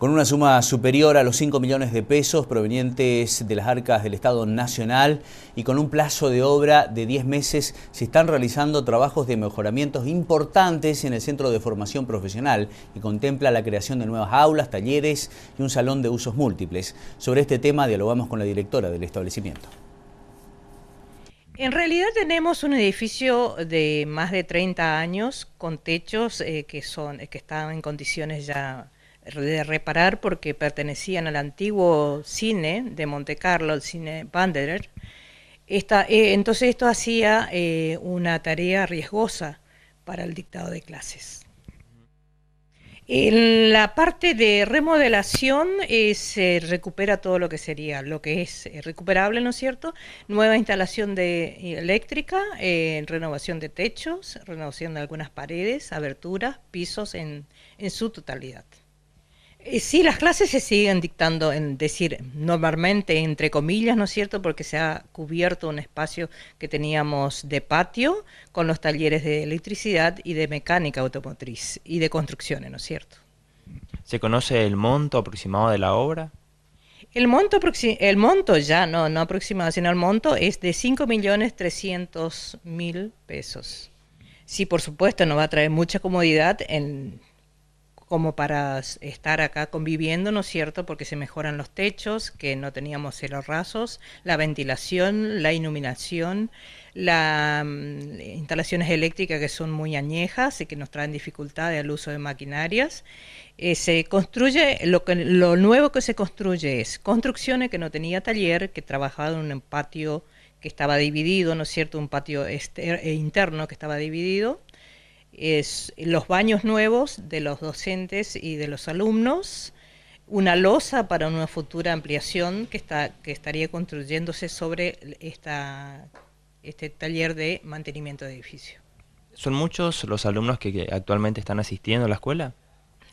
con una suma superior a los 5 millones de pesos provenientes de las arcas del Estado Nacional y con un plazo de obra de 10 meses se están realizando trabajos de mejoramientos importantes en el centro de formación profesional y contempla la creación de nuevas aulas, talleres y un salón de usos múltiples. Sobre este tema dialogamos con la directora del establecimiento. En realidad tenemos un edificio de más de 30 años con techos eh, que, son, que están en condiciones ya de reparar porque pertenecían al antiguo cine de Monte Carlo, el cine Banderer. Eh, entonces esto hacía eh, una tarea riesgosa para el dictado de clases. En la parte de remodelación eh, se recupera todo lo que sería, lo que es recuperable, ¿no es cierto? Nueva instalación de eléctrica, renovación de techos, renovación de algunas paredes, aberturas, pisos en su totalidad. Eh, sí, las clases se siguen dictando, en decir, normalmente entre comillas, ¿no es cierto? Porque se ha cubierto un espacio que teníamos de patio con los talleres de electricidad y de mecánica automotriz y de construcciones, ¿no es cierto? ¿Se conoce el monto aproximado de la obra? El monto, el monto ya, no, no aproximado, sino el monto es de 5.300.000 pesos. Sí, por supuesto, nos va a traer mucha comodidad en como para estar acá conviviendo, ¿no es cierto? Porque se mejoran los techos, que no teníamos rasos, la ventilación, la iluminación, las mm, instalaciones eléctricas que son muy añejas y que nos traen dificultades al uso de maquinarias. Eh, se construye, lo, que, lo nuevo que se construye es construcciones que no tenía taller, que trabajaba en un patio que estaba dividido, ¿no es cierto? Un patio este, eh, interno que estaba dividido es los baños nuevos de los docentes y de los alumnos, una losa para una futura ampliación que, está, que estaría construyéndose sobre esta, este taller de mantenimiento de edificio. ¿Son muchos los alumnos que actualmente están asistiendo a la escuela?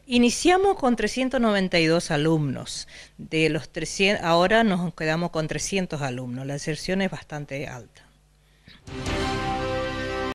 Iniciamos con 392 alumnos. De los 300, ahora nos quedamos con 300 alumnos. La inserción es bastante alta.